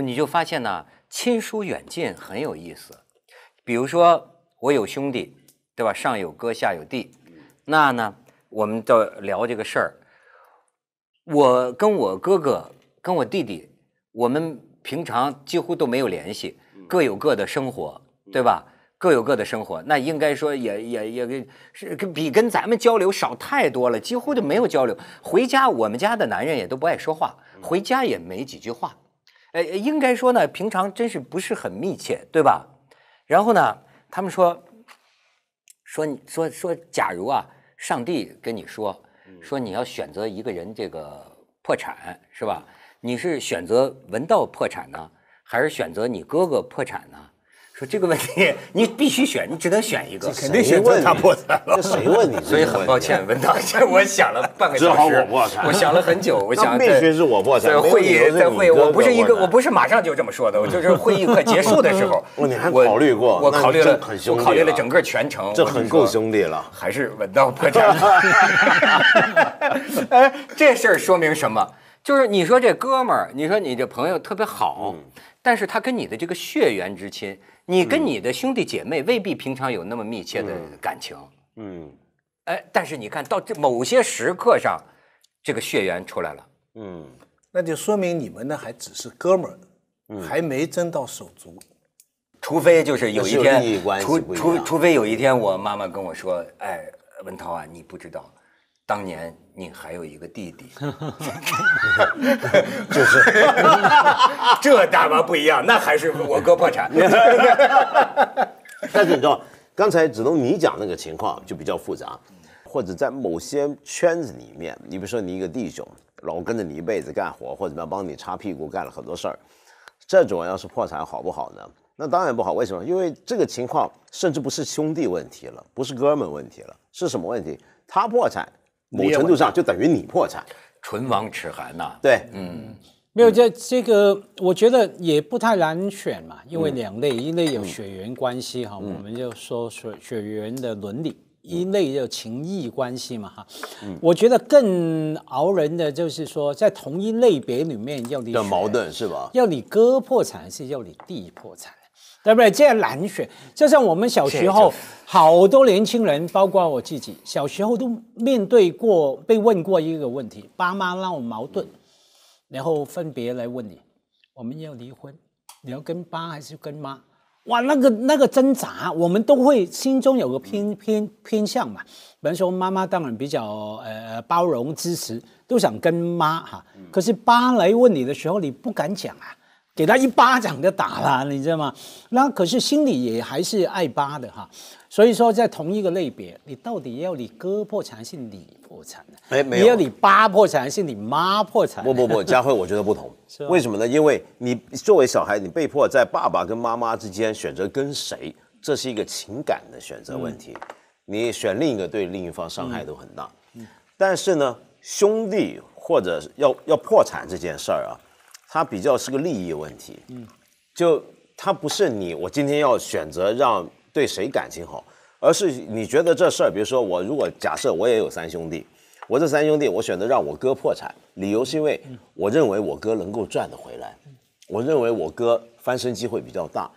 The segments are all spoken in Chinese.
你就发现呢，亲疏远近很有意思。比如说，我有兄弟，对吧？上有哥，下有弟。那呢，我们就聊这个事儿，我跟我哥哥、跟我弟弟，我们平常几乎都没有联系，各有各的生活，对吧？各有各的生活，那应该说也也也跟是比跟咱们交流少太多了，几乎就没有交流。回家我们家的男人也都不爱说话，回家也没几句话。哎，应该说呢，平常真是不是很密切，对吧？然后呢，他们说，说你说说，假如啊，上帝跟你说，说你要选择一个人，这个破产是吧？你是选择文道破产呢，还是选择你哥哥破产呢？说这个问题，你必须选，你只能选一个，肯定选文当破产了。这谁问你？所以很抱歉，文当先。我想了半个小时，我破产，我想了很久，我想必须是我破产。会议在会，我不是一个，我不是马上就这么说的，我就是会议快结束的时候。我你还考虑过？我考虑了，我考虑了整个全程，这很够兄弟了。还是文道破产。哎，这事儿说明什么？就是你说这哥们儿，你说你这朋友特别好，但是他跟你的这个血缘之亲。你跟你的兄弟姐妹未必平常有那么密切的感情，嗯，哎，但是你看到这某些时刻上，这个血缘出来了，嗯，那就说明你们呢还只是哥们儿，嗯，还没真到手足，除非就是有一天，除除除非有一天我妈妈跟我说，哎，文涛啊，你不知道。当年你还有一个弟弟，就是 这大妈不一样？那还是我哥破产。但是你知道，刚才只能你讲那个情况就比较复杂，或者在某些圈子里面，你比如说你一个弟兄老跟着你一辈子干活，或者呢帮你擦屁股干了很多事儿，这种要是破产好不好呢？那当然不好。为什么？因为这个情况甚至不是兄弟问题了，不是哥们问题了，是什么问题？他破产。某程度上就等于你破产，唇亡齿寒呐。对，嗯，没有这这个，我觉得也不太难选嘛。因为两类，一类有血缘关系哈，我们就说血血缘的伦理；一类就情谊关系嘛哈。嗯，我觉得更熬人的就是说，在同一类别里面要你，要矛盾是吧？要你哥破产是要你弟破产。对不对？这样难选。就像我们小时候，好多年轻人，包括我自己，小时候都面对过被问过一个问题：爸妈闹我矛盾，然后分别来问你，我们要离婚，你要跟爸还是跟妈？哇，那个那个挣扎，我们都会心中有个偏偏偏向嘛。比方说，妈妈当然比较呃包容支持，都想跟妈哈。可是爸来问你的时候，你不敢讲啊。给他一巴掌就打了，你知道吗？那可是心里也还是爱巴的哈。所以说，在同一个类别，你到底要你哥破产还是你破产的，哎，没有要你爸破产还是你妈破产。不不不，佳 慧，我觉得不同。为什么呢？因为你作为小孩，你被迫在爸爸跟妈妈之间选择跟谁，这是一个情感的选择问题。你选另一个，对另一方伤害都很大。嗯，但是呢，兄弟或者要要破产这件事儿啊。他比较是个利益问题，嗯，就他不是你我今天要选择让对谁感情好，而是你觉得这事儿，比如说我如果假设我也有三兄弟，我这三兄弟我选择让我哥破产，理由是因为我认为我哥能够赚得回来，我认为我哥翻身机会比较大，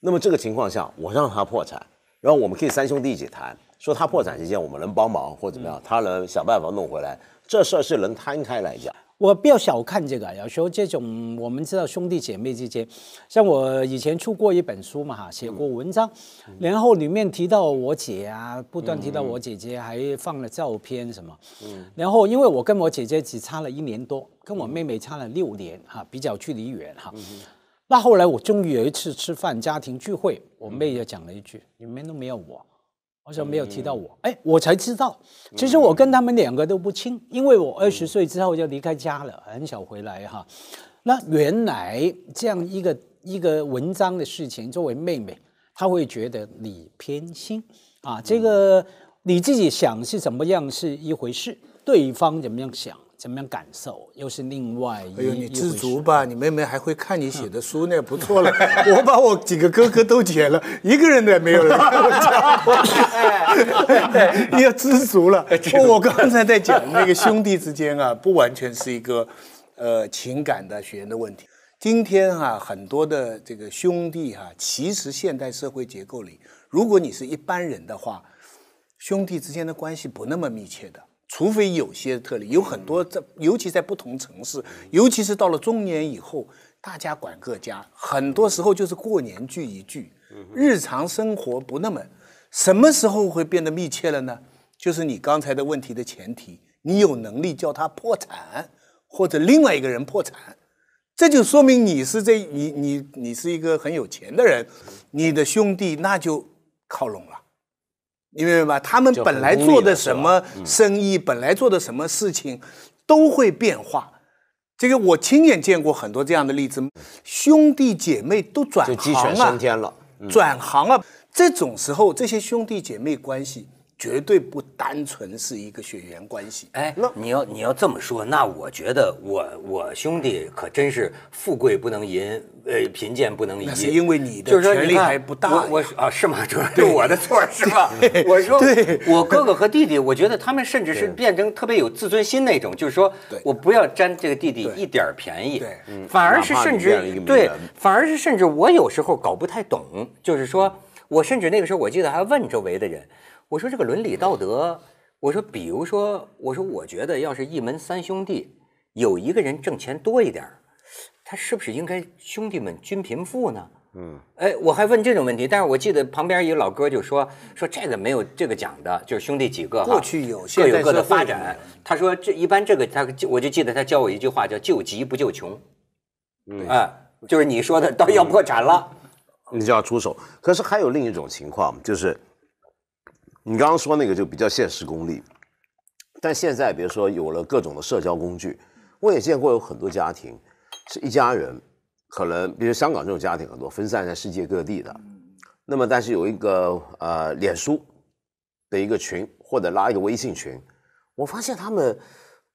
那么这个情况下我让他破产，然后我们可以三兄弟一起谈，说他破产期间我们能帮忙或怎么样，他能想办法弄回来，这事儿是能摊开来讲。我不要小看这个，有时候这种我们知道兄弟姐妹之间，像我以前出过一本书嘛哈，写过文章，然后里面提到我姐啊，不断提到我姐姐，还放了照片什么，嗯、然后因为我跟我姐姐只差了一年多，跟我妹妹差了六年哈，比较距离远哈，那后来我终于有一次吃饭家庭聚会，我妹就讲了一句，你们都没有我。好像没有提到我？哎，我才知道，其实我跟他们两个都不亲，因为我二十岁之后就离开家了，很少回来哈。那原来这样一个一个文章的事情，作为妹妹，她会觉得你偏心啊。这个你自己想是怎么样是一回事，对方怎么样想？什么样感受，又是另外一。哎呦，你知足吧！你妹妹还会看你写的书也不错了。我把我几个哥哥都剪了，一个人的没有了。我操！你要知足了。我刚才在讲那个兄弟之间啊，不完全是一个呃情感的血缘的问题。今天啊，很多的这个兄弟哈，其实现代社会结构里，如果你是一般人的话，兄弟之间的关系不那么密切的。除非有些特例，有很多在，尤其在不同城市，尤其是到了中年以后，大家管各家，很多时候就是过年聚一聚，日常生活不那么。什么时候会变得密切了呢？就是你刚才的问题的前提，你有能力叫他破产，或者另外一个人破产，这就说明你是这你你你是一个很有钱的人，你的兄弟那就靠拢了。你明白吧？他们本来做的什么生意，本来做的什么事情，都会变化。这个我亲眼见过很多这样的例子，兄弟姐妹都转行了，升天了，转行了。这种时候，这些兄弟姐妹关系。绝对不单纯是一个血缘关系，哎，那你要你要这么说，那我觉得我我兄弟可真是富贵不能淫，呃，贫贱不能移，因为你的权力还不大，我啊是吗？主任，对我的错是吧？我说我哥哥和弟弟，我觉得他们甚至是变成特别有自尊心那种，就是说我不要沾这个弟弟一点便宜，对，反而是甚至对，反而是甚至我有时候搞不太懂，就是说我甚至那个时候我记得还问周围的人。我说这个伦理道德，我说，比如说，我说，我觉得要是一门三兄弟，有一个人挣钱多一点他是不是应该兄弟们均贫富呢？嗯，哎，我还问这种问题，但是我记得旁边一个老哥就说说这个没有这个讲的，就是兄弟几个过去有，各有各的发展。他说这一般这个他，我就记得他教我一句话叫“救急不救穷”，嗯，哎，就是你说的，到要破产了，你就要出手。可是还有另一种情况就是。你刚刚说那个就比较现实功利，但现在比如说有了各种的社交工具，我也见过有很多家庭是一家人，可能比如香港这种家庭很多分散在世界各地的，那么但是有一个呃脸书的一个群或者拉一个微信群，我发现他们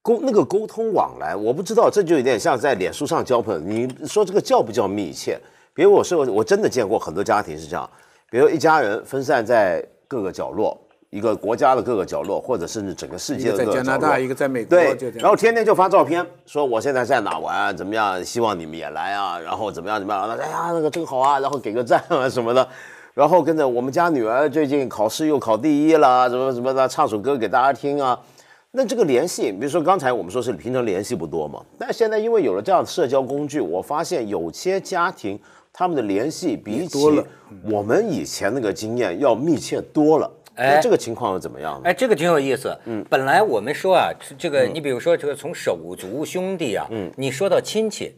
沟那个沟通往来，我不知道这就有点像在脸书上交朋友，你说这个叫不叫密切？比如我说，我真的见过很多家庭是这样，比如一家人分散在。各个角落，一个国家的各个角落，或者甚至整个世界的各个角落。一个在加拿大，一个在美国。对，然后天天就发照片，说我现在在哪玩，怎么样？希望你们也来啊，然后怎么样怎么样？哎呀，那个真好啊，然后给个赞啊什么的。然后跟着我们家女儿最近考试又考第一了，怎么怎么的，唱首歌给大家听啊。那这个联系，比如说刚才我们说是平常联系不多嘛，但现在因为有了这样的社交工具，我发现有些家庭。他们的联系比起我们以前那个经验要密切多了。哎，这个情况又怎么样呢？哎，这个挺有意思。嗯，本来我们说啊，这个你比如说这个从手足兄弟啊，嗯，你说到亲戚，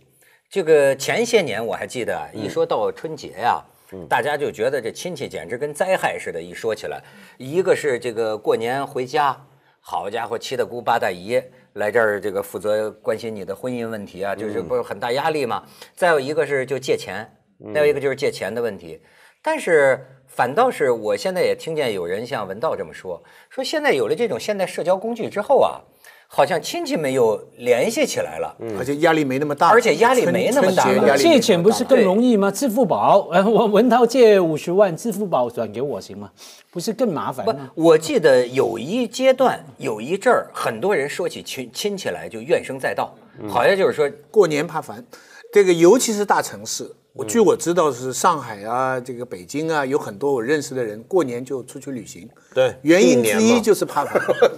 这个前些年我还记得，一说到春节呀，大家就觉得这亲戚简直跟灾害似的。一说起来，一个是这个过年回家，好家伙，七大姑八大姨来这儿这个负责关心你的婚姻问题啊，就是不是很大压力嘛？再有一个是就借钱。还有一个就是借钱的问题，但是反倒是我现在也听见有人像文道这么说：说现在有了这种现代社交工具之后啊，好像亲戚们又联系起来了，而好像压力没那么大了，而且压力没那么大了。借钱不是更容易吗？支付宝，我文道借五十万，支付宝转给我行吗？不是更麻烦吗？我记得有一阶段，有一阵儿，很多人说起亲亲戚来就怨声载道，好像就是说过年怕烦，这个尤其是大城市。我据我知道是上海啊，这个北京啊，有很多我认识的人过年就出去旅行。对，原因之一就是怕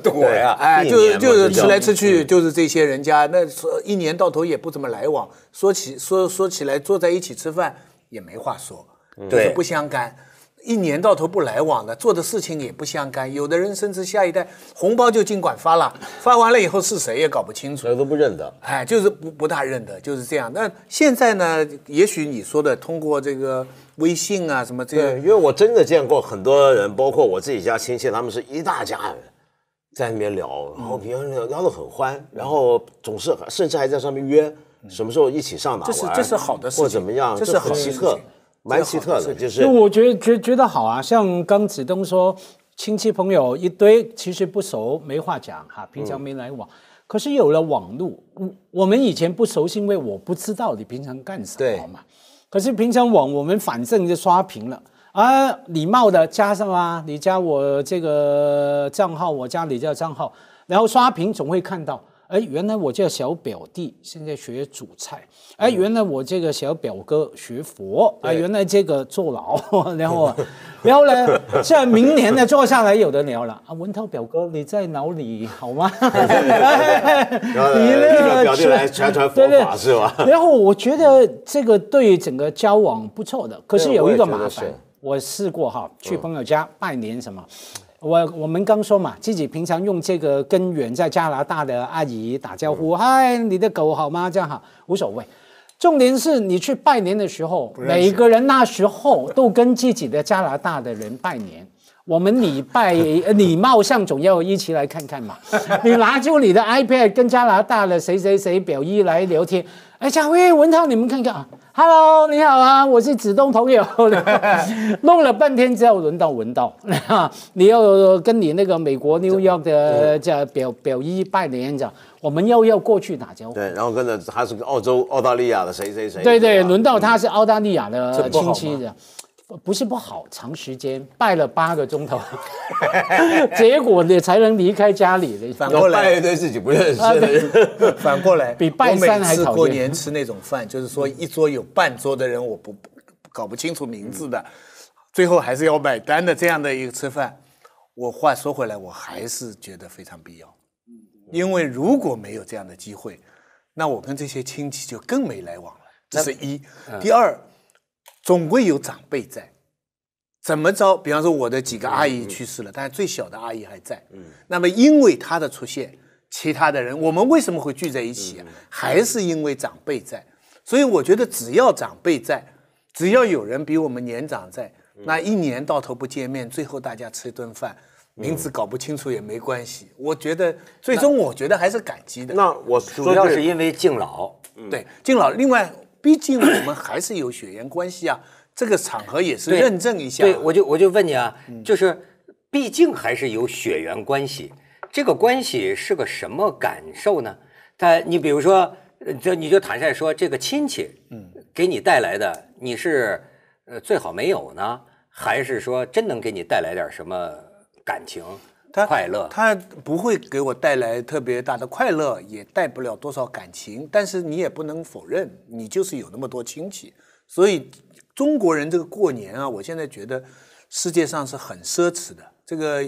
堵 啊，哎，就是就是吃来吃去就是这些人家，那说一年到头也不怎么来往，说起说说起来坐在一起吃饭也没话说，对，不相干。一年到头不来往的，做的事情也不相干。有的人甚至下一代红包就尽管发了，发完了以后是谁也搞不清楚，都不认得。哎，就是不不大认得，就是这样。那现在呢？也许你说的通过这个微信啊什么这个，因为我真的见过很多人，包括我自己家亲戚，他们是一大家人在那边聊，然后平人聊聊得很欢，然后总是甚至还在上面约什么时候一起上哪玩，或怎么样，这是很奇特。蛮奇特的，就是，我觉觉觉得好啊，像刚子东说，亲戚朋友一堆，其实不熟，没话讲哈，平常没来往，可是有了网络，我我们以前不熟悉，因为我不知道你平常干什么嘛，可是平常网我们反正就刷屏了，而礼貌的加上啊，你加我这个账号，我加你这个账号，然后刷屏总会看到。哎，原来我叫小表弟，现在学煮菜。哎，原来我这个小表哥学佛。哎，原来这个坐牢，然后，然后呢，这明年呢坐下来有得聊了。啊，文涛表哥，你在牢里好吗？你那个表弟来传传佛法是吧？然后我觉得这个对整个交往不错的，可是有一个麻烦，我试过哈，去朋友家拜年什么。我我们刚说嘛，自己平常用这个跟远在加拿大的阿姨打招呼，嗨，你的狗好吗？这样哈，无所谓。重点是你去拜年的时候，每个人那时候都跟自己的加拿大的人拜年。我们礼拜，礼貌上总要一起来看看嘛。你拿出你的 iPad 跟加拿大的谁谁谁表姨来聊天。哎，嘉辉、文涛，你们看看啊，Hello，你好啊，我是子东朋友。弄了半天，之后轮到文道 你要跟你那个美国 New York 的叫表表姨拜年讲，我们又要过去打招呼。对，然后跟着他是澳洲澳大利亚的谁谁谁。对对，轮到他是澳大利亚的亲戚的。不是不好，长时间拜了八个钟头，结果也才能离开家里了。拜一堆自己不认识的人，反过来，山还是过年吃那种饭，就是说一桌有半桌的人，我不搞不清楚名字的，最后还是要买单的。这样的一个吃饭，我话说回来，我还是觉得非常必要。因为如果没有这样的机会，那我跟这些亲戚就更没来往了。这是一，第二。总归有长辈在，怎么着？比方说我的几个阿姨去世了，但是最小的阿姨还在。嗯，那么因为她的出现，其他的人我们为什么会聚在一起？还是因为长辈在。所以我觉得只要长辈在，只要有人比我们年长在，那一年到头不见面，最后大家吃一顿饭，名字搞不清楚也没关系。我觉得最终我觉得还是感激的。那我主要是因为敬老，对敬老。另外。毕竟我们还是有血缘关系啊，这个场合也是认证一下。对，我就我就问你啊，就是毕竟还是有血缘关系，这个关系是个什么感受呢？他，你比如说，这你就坦率说，这个亲戚，嗯，给你带来的你是，呃，最好没有呢，还是说真能给你带来点什么感情？快乐，他不会给我带来特别大的快乐，也带不了多少感情。但是你也不能否认，你就是有那么多亲戚。所以中国人这个过年啊，我现在觉得世界上是很奢侈的。这个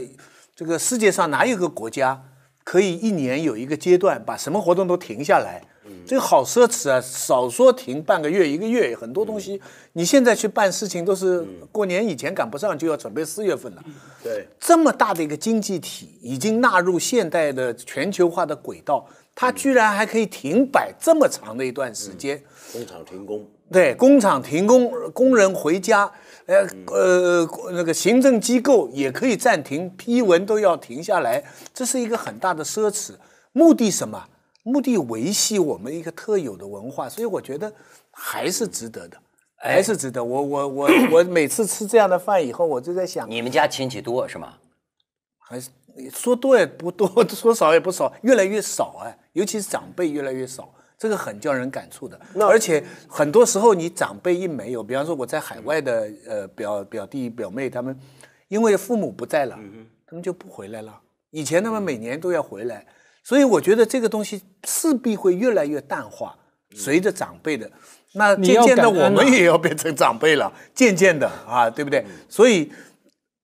这个世界上哪有个国家可以一年有一个阶段把什么活动都停下来？这个好奢侈啊！少说停半个月、一个月，很多东西你现在去办事情都是过年以前赶不上，就要准备四月份了。对，这么大的一个经济体已经纳入现代的全球化的轨道，它居然还可以停摆这么长的一段时间。工厂停工。对，工厂停工，工人回家，呃呃，那个行政机构也可以暂停批文，都要停下来。这是一个很大的奢侈，目的什么？目的维系我们一个特有的文化，所以我觉得还是值得的，还是值得。我我我我每次吃这样的饭以后，我就在想，你们家亲戚多是吗？还是说多也不多，说少也不少，越来越少哎，尤其是长辈越来越少，这个很叫人感触的。而且很多时候，你长辈一没有，比方说我在海外的呃表表弟表妹他们，因为父母不在了，他们就不回来了。以前他们每年都要回来。所以我觉得这个东西势必会越来越淡化，随着长辈的，那渐渐的我们也要变成长辈了，渐渐的啊，对不对？所以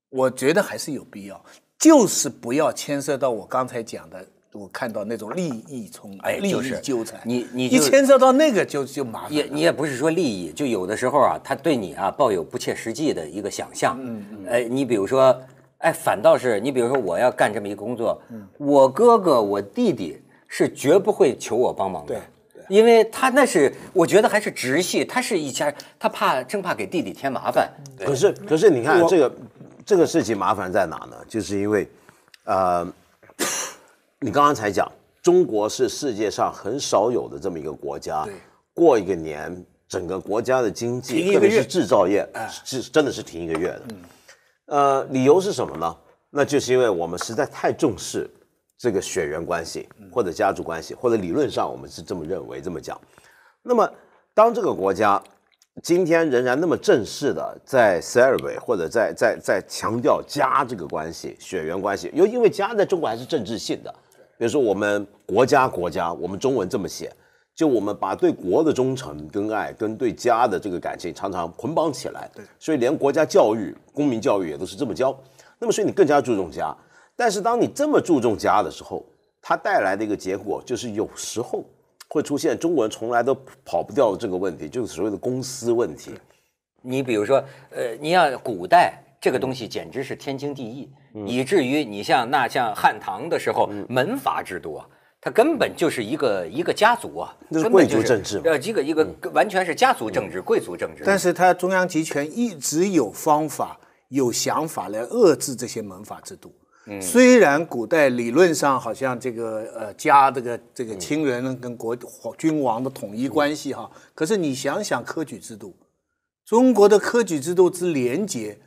我觉得还是有必要，就是不要牵涉到我刚才讲的，我看到那种利益冲，哎，利益纠缠，你你一牵涉到那个就就麻烦。也你也不是说利益，就有的时候啊，他对你啊抱有不切实际的一个想象，嗯嗯，哎，你比如说。哎，反倒是你，比如说我要干这么一个工作，我哥哥、我弟弟是绝不会求我帮忙的，因为他那是我觉得还是直系，他是一家，他怕真怕给弟弟添麻烦。可是，可是你看这个这个事情麻烦在哪呢？就是因为，呃，你刚刚才讲，中国是世界上很少有的这么一个国家，过一个年，整个国家的经济，特别是制造业，是真的是停一个月的。呃，理由是什么呢？那就是因为我们实在太重视这个血缘关系或者家族关系，或者理论上我们是这么认为、这么讲。那么，当这个国家今天仍然那么正式的在 c e l e r a t y 或者在在在强调家这个关系、血缘关系，又因为家在中国还是政治性的，比如说我们国家国家，我们中文这么写。就我们把对国的忠诚跟爱跟对家的这个感情常常捆绑起来，对，所以连国家教育、公民教育也都是这么教，那么所以你更加注重家，但是当你这么注重家的时候，它带来的一个结果就是有时候会出现中国人从来都跑不掉的这个问题，就是所谓的公私问题。你比如说，呃，你像古代这个东西简直是天经地义，以至于你像那像汉唐的时候门阀制度啊。根本就是一个一个家族啊，那是贵族政治嘛，呃，一个一个完全是家族政治、贵族政治。但是它中央集权一直有方法、有想法来遏制这些门阀制度。虽然古代理论上好像这个呃家这个这个亲人跟国君王的统一关系哈，可是你想想科举制度，中国的科举制度之廉洁。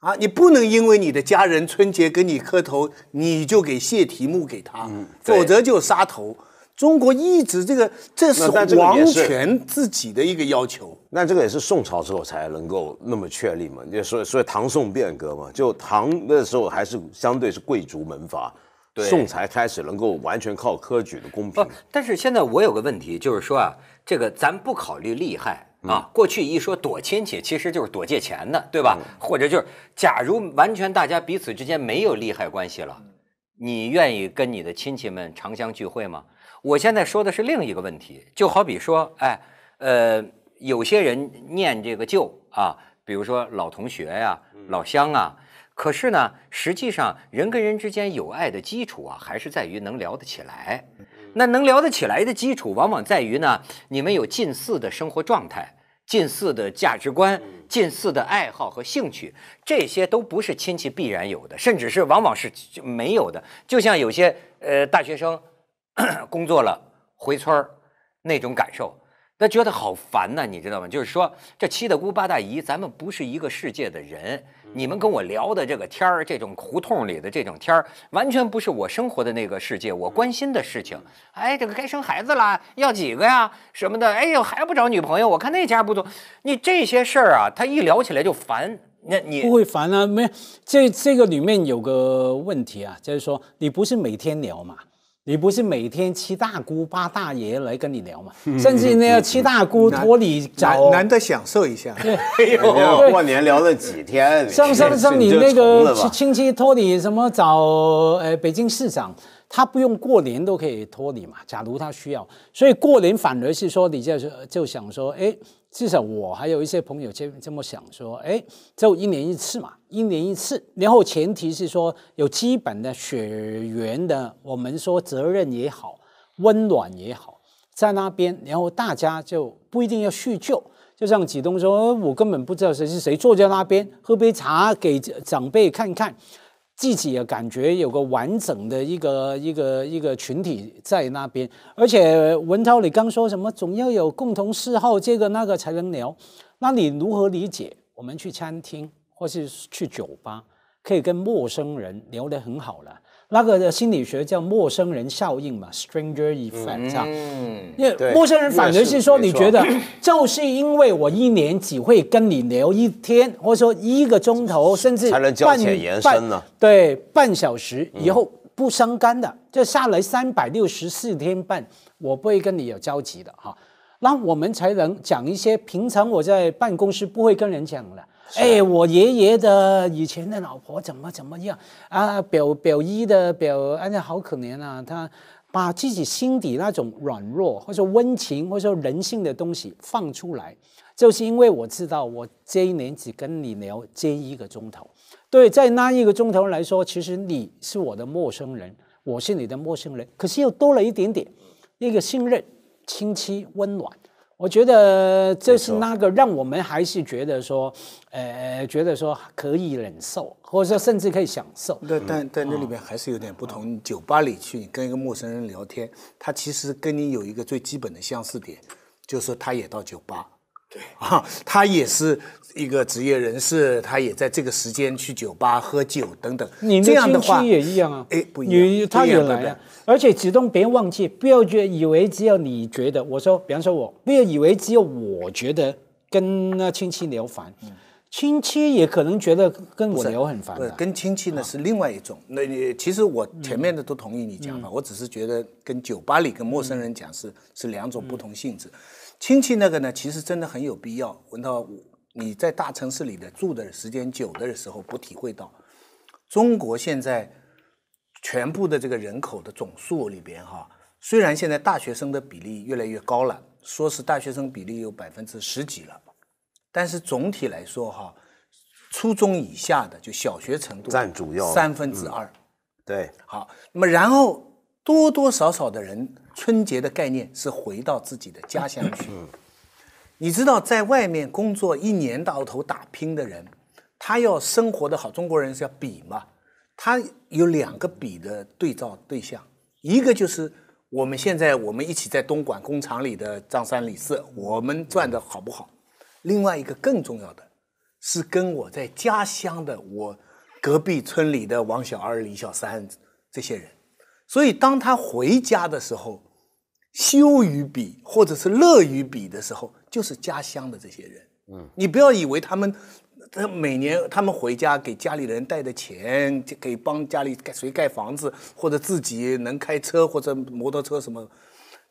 啊，你不能因为你的家人春节给你磕头，你就给谢题目给他，否则就杀头。中国一直这个这是王权自己的一个要求。那这个也是宋朝之后才能够那么确立嘛？就所以所以唐宋变革嘛？就唐那时候还是相对是贵族门阀，宋才开始能够完全靠科举的公平。不，但是现在我有个问题，就是说啊，这个咱不考虑利害。啊，过去一说躲亲戚，其实就是躲借钱的，对吧？或者就是，假如完全大家彼此之间没有利害关系了，你愿意跟你的亲戚们长相聚会吗？我现在说的是另一个问题，就好比说，哎，呃，有些人念这个旧啊，比如说老同学呀、老乡啊，可是呢，实际上人跟人之间有爱的基础啊，还是在于能聊得起来。那能聊得起来的基础，往往在于呢，你们有近似的生活状态、近似的价值观、近似的爱好和兴趣，这些都不是亲戚必然有的，甚至是往往是没有的。就像有些呃大学生 工作了回村儿那种感受。他觉得好烦呐，你知道吗？就是说，这七大姑八大姨，咱们不是一个世界的人。你们跟我聊的这个天儿，这种胡同里的这种天儿，完全不是我生活的那个世界，我关心的事情。哎，这个该生孩子啦，要几个呀，什么的。哎呦，还不找女朋友？我看那家不多。你这些事儿啊，他一聊起来就烦。那你不会烦啊？没这这个里面有个问题啊，就是说，你不是每天聊吗？你不是每天七大姑八大爷来跟你聊嘛？甚至那七大姑托你找，难得享受一下。对，哎呦，过年聊了几天？像像像你那个亲戚托你什么找？哎，北京市长，他不用过年都可以托你嘛？假如他需要，所以过年反而是说，你就是就想说，哎。至少我还有一些朋友这这么想说，哎，就一年一次嘛，一年一次，然后前提是说有基本的血缘的，我们说责任也好，温暖也好，在那边，然后大家就不一定要叙旧，就像启东说，我根本不知道谁是谁，坐在那边喝杯茶，给长辈看看。自己也感觉有个完整的一个一个一个群体在那边，而且文涛，你刚说什么总要有共同嗜好，这个那个才能聊。那你如何理解？我们去餐厅或是去酒吧，可以跟陌生人聊得很好了。那个心理学叫陌生人效应嘛，stranger effect。嗯，陌生人反而是说，你觉得就是因为我一年只会跟你聊一天，或者说一个钟头，甚至才能交浅延伸呢？对，半小时以后不相干的，这下来三百六十四天半，我不会跟你有交集的哈。那我们才能讲一些平常我在办公室不会跟人讲的。哎，我爷爷的以前的老婆怎么怎么样啊？表表姨的表，哎呀，好可怜啊！他把自己心底那种软弱，或者温情，或者人性的东西放出来，就是因为我知道我这一年只跟你聊这一个钟头。对，在那一个钟头来说，其实你是我的陌生人，我是你的陌生人。可是又多了一点点，那个信任、亲戚、温暖。我觉得这是那个让我们还是觉得说，呃，觉得说可以忍受，或者说甚至可以享受。对，但但那里面还是有点不同。酒吧里去跟一个陌生人聊天，他其实跟你有一个最基本的相似点，就是他也到酒吧。对啊，他也是一个职业人士，他也在这个时间去酒吧喝酒等等。你的亲戚也一样啊？哎，不一样，他有来样？而且主动别忘记，不要觉以为只有你觉得。我说，比方说我，不要以为只有我觉得跟那亲戚聊烦。嗯，亲戚也可能觉得跟我聊很烦。跟亲戚呢是另外一种。那你其实我前面的都同意你讲法，我只是觉得跟酒吧里跟陌生人讲是是两种不同性质。亲戚那个呢，其实真的很有必要。文涛，你在大城市里的住的时间久的时候，不体会到，中国现在全部的这个人口的总数里边，哈，虽然现在大学生的比例越来越高了，说是大学生比例有百分之十几了，但是总体来说，哈，初中以下的就小学程度占主要三分之二，对，好，那么然后。多多少少的人，春节的概念是回到自己的家乡去。你知道，在外面工作一年到头打拼的人，他要生活的好，中国人是要比嘛。他有两个比的对照对象，一个就是我们现在我们一起在东莞工厂里的张三李四，我们赚的好不好？另外一个更重要的是跟我在家乡的我隔壁村里的王小二、李小三这些人。所以，当他回家的时候，羞于比或者是乐于比的时候，就是家乡的这些人。嗯，你不要以为他们，他每年他们回家给家里人带的钱，给帮家里盖谁盖房子，或者自己能开车或者摩托车什么。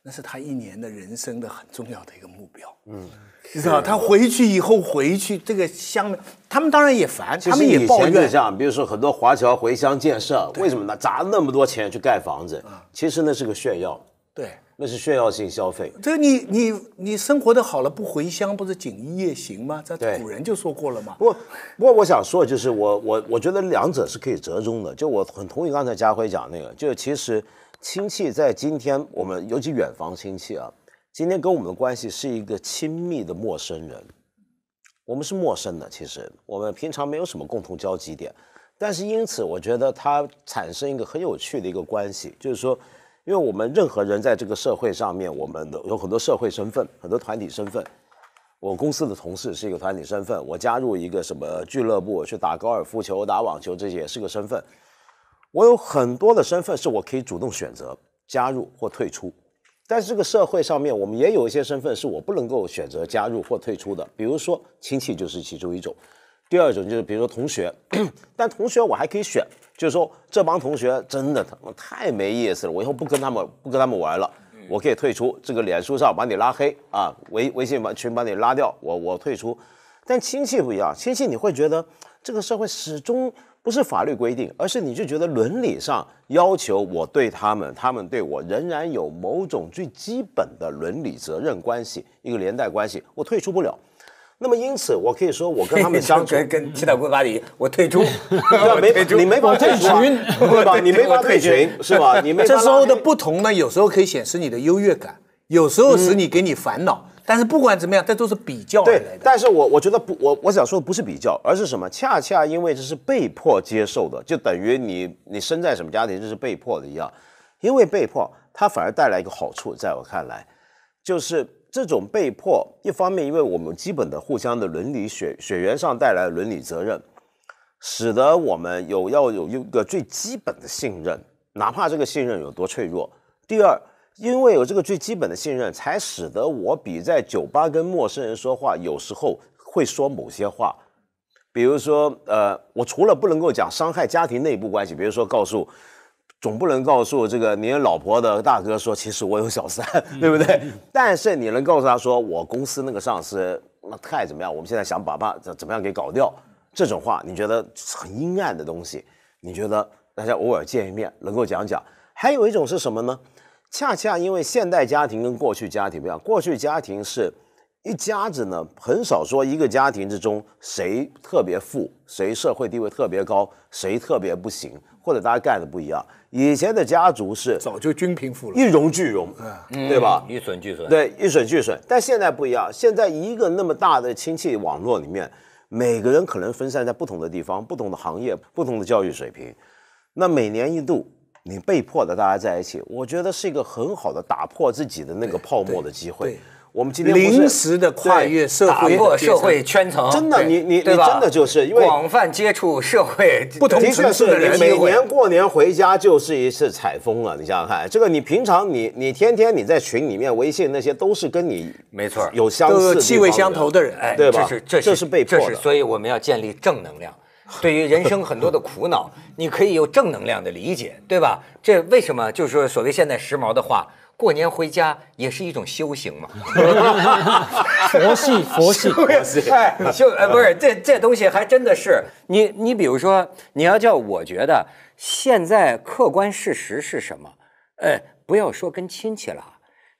那是他一年的人生的很重要的一个目标，嗯，你知道，他回去以后回去这个乡，他们当然也烦，他们也抱怨。像比如说很多华侨回乡建设，为什么呢？砸那么多钱去盖房子，其实那是个炫耀，对，那是炫耀性消费。这你你你生活的好了不回乡不是锦衣夜行吗？这古人就说过了嘛。不过不过我想说就是我我我觉得两者是可以折中的，就我很同意刚才家辉讲那个，就其实。亲戚在今天我们尤其远房亲戚啊，今天跟我们的关系是一个亲密的陌生人，我们是陌生的。其实我们平常没有什么共同交集点，但是因此我觉得它产生一个很有趣的一个关系，就是说，因为我们任何人在这个社会上面，我们的有很多社会身份，很多团体身份。我公司的同事是一个团体身份，我加入一个什么俱乐部，我去打高尔夫球、打网球，这些也是个身份。我有很多的身份是我可以主动选择加入或退出，但是这个社会上面我们也有一些身份是我不能够选择加入或退出的，比如说亲戚就是其中一种。第二种就是比如说同学，但同学我还可以选，就是说这帮同学真的他太没意思了，我以后不跟他们不跟他们玩了，我可以退出。这个脸书上把你拉黑啊，微微信把群把你拉掉，我我退出。但亲戚不一样，亲戚你会觉得这个社会始终。不是法律规定，而是你就觉得伦理上要求我对他们，他们对我仍然有某种最基本的伦理责任关系，一个连带关系，我退出不了。那么因此，我可以说我跟他们相处，跟七岛国巴黎，我退出，你没你没法退出，对吧？你没法退群是吧？你没这时候的不同呢？有时候可以显示你的优越感，有时候使你给你烦恼。但是不管怎么样，这都是比较来的。对，但是我我觉得不，我我想说的不是比较，而是什么？恰恰因为这是被迫接受的，就等于你你生在什么家庭，这是被迫的一样。因为被迫，它反而带来一个好处，在我看来，就是这种被迫，一方面，因为我们基本的互相的伦理血血缘上带来伦理责任，使得我们有要有一个最基本的信任，哪怕这个信任有多脆弱。第二。因为有这个最基本的信任，才使得我比在酒吧跟陌生人说话，有时候会说某些话，比如说，呃，我除了不能够讲伤害家庭内部关系，比如说告诉，总不能告诉这个您老婆的大哥说，其实我有小三，对不对？但是你能告诉他说，我公司那个上司那太怎么样，我们现在想把把怎么样给搞掉，这种话你觉得很阴暗的东西，你觉得大家偶尔见一面能够讲讲？还有一种是什么呢？恰恰因为现代家庭跟过去家庭不一样，过去家庭是一家子呢，很少说一个家庭之中谁特别富，谁社会地位特别高，谁特别不行，或者大家干的不一样。以前的家族是早就均贫富了，一荣俱荣，对吧？一损俱损。对，一损俱损。但现在不一样，现在一个那么大的亲戚网络里面，每个人可能分散在不同的地方、不同的行业、不同的教育水平，那每年一度。你被迫的大家在一起，我觉得是一个很好的打破自己的那个泡沫的机会。我们今天临时的跨越社会、打破社会圈层，真的，你你你真的就是因为广泛接触社会，不同的确是每年过年回家就是一次采风了。你想想看这个？你平常你你天天你在群里面、微信那些都是跟你没错有相似气味相投的人，哎，对吧？这是这是被迫，的，所以我们要建立正能量。对于人生很多的苦恼，你可以有正能量的理解，对吧？这为什么就是说所谓现在时髦的话，过年回家也是一种修行嘛？佛系，佛系，佛系，修哎不是这这东西还真的是你你比如说你要叫我觉得现在客观事实是什么？哎，不要说跟亲戚了，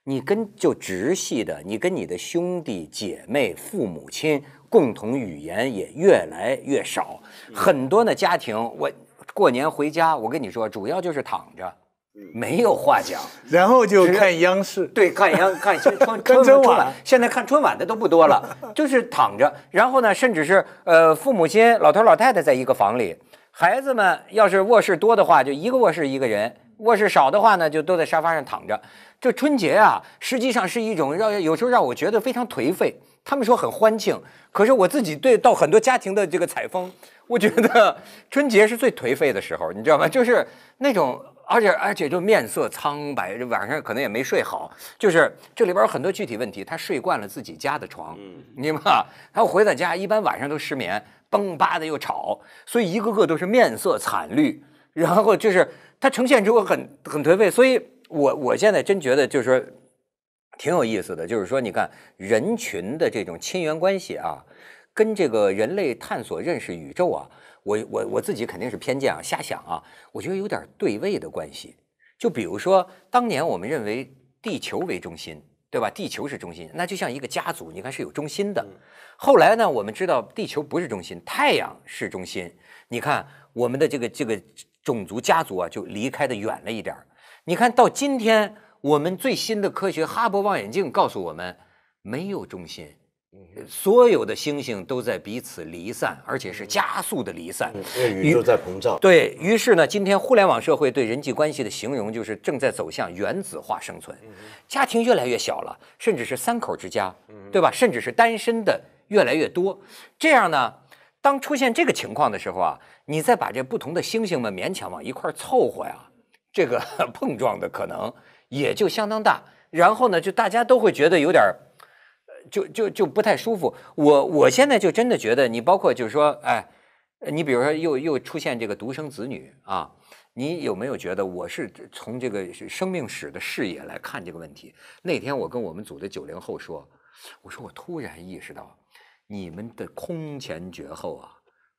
你跟就直系的，你跟你的兄弟姐妹、父母亲。共同语言也越来越少，很多的家庭，我过年回家，我跟你说，主要就是躺着，没有话讲，然后就看央视，对，看央 看春春春晚，现在看春晚的都不多了，就是躺着，然后呢，甚至是呃父母亲、老头老太太在一个房里，孩子们要是卧室多的话，就一个卧室一个人。卧室少的话呢，就都在沙发上躺着。这春节啊，实际上是一种让有时候让我觉得非常颓废。他们说很欢庆，可是我自己对到很多家庭的这个采风，我觉得春节是最颓废的时候，你知道吗？就是那种，而且而且就面色苍白，晚上可能也没睡好。就是这里边有很多具体问题，他睡惯了自己家的床，你嘛，然后回到家一般晚上都失眠，嘣吧的又吵，所以一个个都是面色惨绿。然后就是它呈现出很很颓废，所以我我现在真觉得就是说挺有意思的，就是说你看人群的这种亲缘关系啊，跟这个人类探索认识宇宙啊，我我我自己肯定是偏见啊，瞎想啊，我觉得有点对位的关系。就比如说当年我们认为地球为中心，对吧？地球是中心，那就像一个家族，你看是有中心的。后来呢，我们知道地球不是中心，太阳是中心。你看我们的这个这个。种族、家族啊，就离开的远了一点儿。你看到今天我们最新的科学，哈勃望远镜告诉我们，没有中心，所有的星星都在彼此离散，而且是加速的离散，因宇宙在膨胀。对于是呢，今天互联网社会对人际关系的形容就是正在走向原子化生存，家庭越来越小了，甚至是三口之家，对吧？甚至是单身的越来越多，这样呢？当出现这个情况的时候啊，你再把这不同的星星们勉强往一块凑合呀，这个 碰撞的可能也就相当大。然后呢，就大家都会觉得有点就就就不太舒服。我我现在就真的觉得，你包括就是说，哎，你比如说又又出现这个独生子女啊，你有没有觉得？我是从这个生命史的视野来看这个问题。那天我跟我们组的九零后说，我说我突然意识到。你们的空前绝后啊，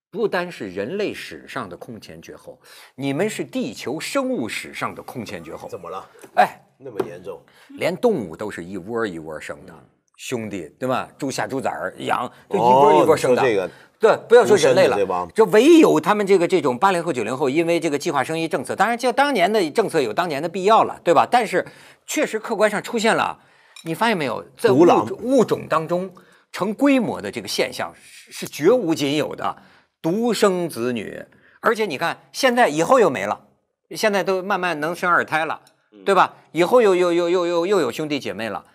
不单是人类史上的空前绝后，你们是地球生物史上的空前绝后。怎么了？哎，那么严重，连动物都是一窝一窝生的，兄弟，对吧？猪下猪崽儿，羊就一波一波生的，对，不要说人类了，就唯有他们这个这种八零后九零后，因为这个计划生育政策，当然就当年的政策有当年的必要了，对吧？但是确实客观上出现了，你发现没有，在物种物种当中。成规模的这个现象是绝无仅有的独生子女，而且你看现在以后又没了，现在都慢慢能生二胎了，对吧？以后又又又又又又有兄弟姐妹了，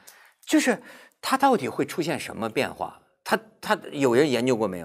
就是他到底会出现什么变化？他他有人研究过没有？